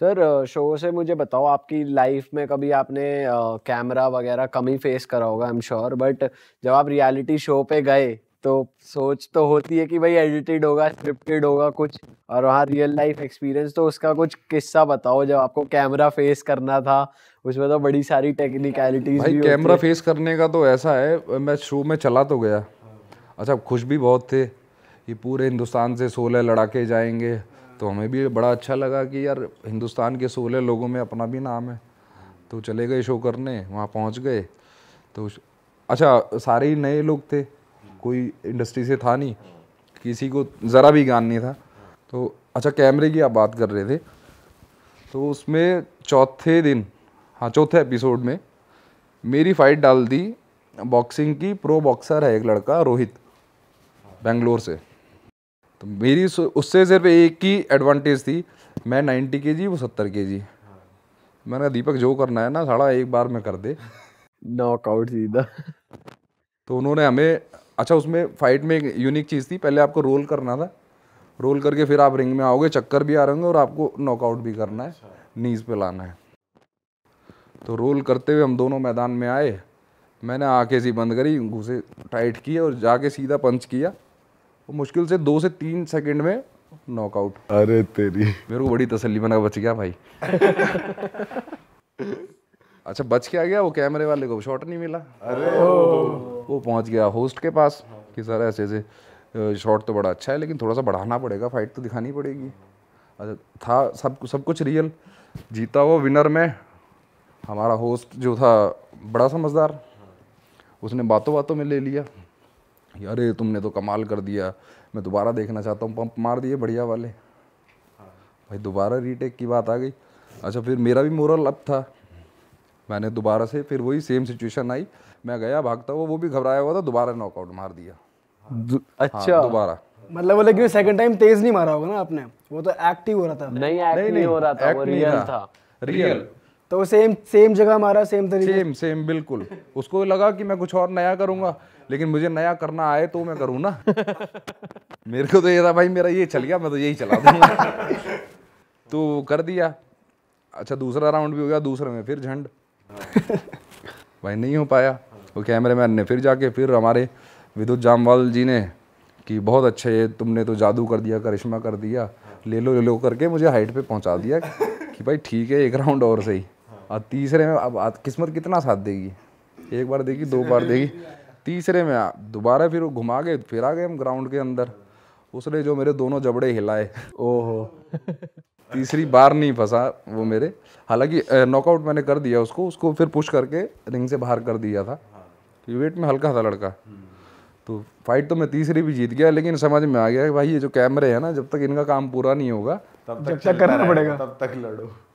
sir show से मुझे बताओ आपकी लाइफ में कभी आपने कैमरा वगैरह कम ही फेस करा होगा आई एम श्योर बट जब आप रियलिटी शो पे गए तो सोच तो होती है कि भाई एडिटेड होगा स्क्रिप्टेड होगा कुछ और वहाँ रियल लाइफ एक्सपीरियंस तो उसका कुछ किस्सा बताओ जब आपको कैमरा फेस करना था उसमें तो बड़ी सारी टेक्निकलिटीज भाई कैमरा फेस करने का तो ऐसा है मैं शो में चला तो गया अच्छा खुश भी बहुत थे ये पूरे हिंदुस्तान से सोलह लड़ाके जाएंगे तो हमें भी बड़ा अच्छा लगा कि यार हिंदुस्तान के सोलह लोगों में अपना भी नाम है तो चले गए शो करने वहाँ पहुँच गए तो अच्छा सारे ही नए लोग थे कोई इंडस्ट्री से था नहीं किसी को ज़रा भी ज्ञान नहीं था तो अच्छा कैमरे की आप बात कर रहे थे तो उसमें चौथे दिन हाँ चौथे एपिसोड में मेरी फ़ाइट डाल दी बॉक्सिंग की प्रो बॉक्सर है एक लड़का रोहित बेंगलोर से मेरी उससे सिर्फ एक ही एडवांटेज थी मैं नाइन्टी के जी वो सत्तर के जी मैंने दीपक जो करना है ना साढ़ा एक बार में कर दे नॉकआउट सीधा तो उन्होंने हमें अच्छा उसमें फाइट में एक यूनिक चीज़ थी पहले आपको रोल करना था रोल करके फिर आप रिंग में आओगे चक्कर भी आ रहे होंगे और आपको नॉकआउट भी करना है नीज पे लाना है तो रोल करते हुए हम दोनों मैदान में आए मैंने आँखें सी बंद करी घुसे टाइट किए और जाके सीधा पंच किया मुश्किल से दो से तीन सेकंड में नॉकआउट अरे तेरी मेरे को बड़ी तसल्ली बना बच गया भाई अच्छा बच के आ गया वो कैमरे वाले को शॉट नहीं मिला अरे वो पहुंच गया होस्ट के पास कि सर ऐसे ऐसे शॉट तो बड़ा अच्छा है लेकिन थोड़ा सा बढ़ाना पड़ेगा फाइट तो दिखानी पड़ेगी अच्छा था सब सब कुछ रियल जीता वो विनर में हमारा होस्ट जो था बड़ा समझदार उसने बातों बातों में ले लिया अरे तुमने तो कमाल कर दिया मैं दोबारा देखना चाहता हूँ पंप मार दिए बढ़िया वाले भाई दोबारा रीटेक की बात आ गई अच्छा फिर मेरा भी मोरल अप था मैंने दोबारा से फिर वही सेम सिचुएशन आई मैं गया भागता हुआ वो भी घबराया हुआ था दोबारा नॉकआउट मार दिया अच्छा हाँ, दोबारा मतलब वो लेकिन सेकंड टाइम तेज नहीं मारा होगा ना आपने वो तो एक्टिव हो रहा था नहीं एक्टिव नहीं, नहीं, हो रहा था वो रियल था रियल तो सेम सेम जगह मारा सेम तरीके सेम सेम बिल्कुल उसको लगा कि मैं कुछ और नया करूंगा लेकिन मुझे नया करना आए तो मैं करूँ ना मेरे को तो ये था भाई मेरा ये चल गया मैं तो यही चला दूंगा तो कर दिया अच्छा दूसरा राउंड भी हो गया दूसरे में फिर झंड भाई नहीं हो पाया तो कैमरे मैन ने फिर जाके फिर हमारे विद्युत जामवाल जी ने कि बहुत अच्छे ये तुमने तो जादू कर दिया करिश्मा कर दिया ले लो ले लो करके मुझे हाइट पे पहुंचा दिया कि भाई ठीक है एक राउंड और सही और तीसरे में अब किस्मत कितना साथ देगी एक बार देगी दो बार देगी तीसरे में दोबारा फिर घुमा गए फिर आ गए हम ग्राउंड के अंदर उसने जो मेरे दोनों जबड़े हिलाए ओहो तीसरी बार नहीं फंसा वो मेरे हालांकि नॉकआउट मैंने कर दिया उसको उसको फिर पुश करके रिंग से बाहर कर दिया था वेट में हल्का था लड़का तो फाइट तो मैं तीसरी भी जीत गया लेकिन समझ में आ गया कि भाई ये जो कैमरे हैं ना जब तक इनका काम पूरा नहीं होगा तब तक, तक करना पड़ेगा तब तक लड़ो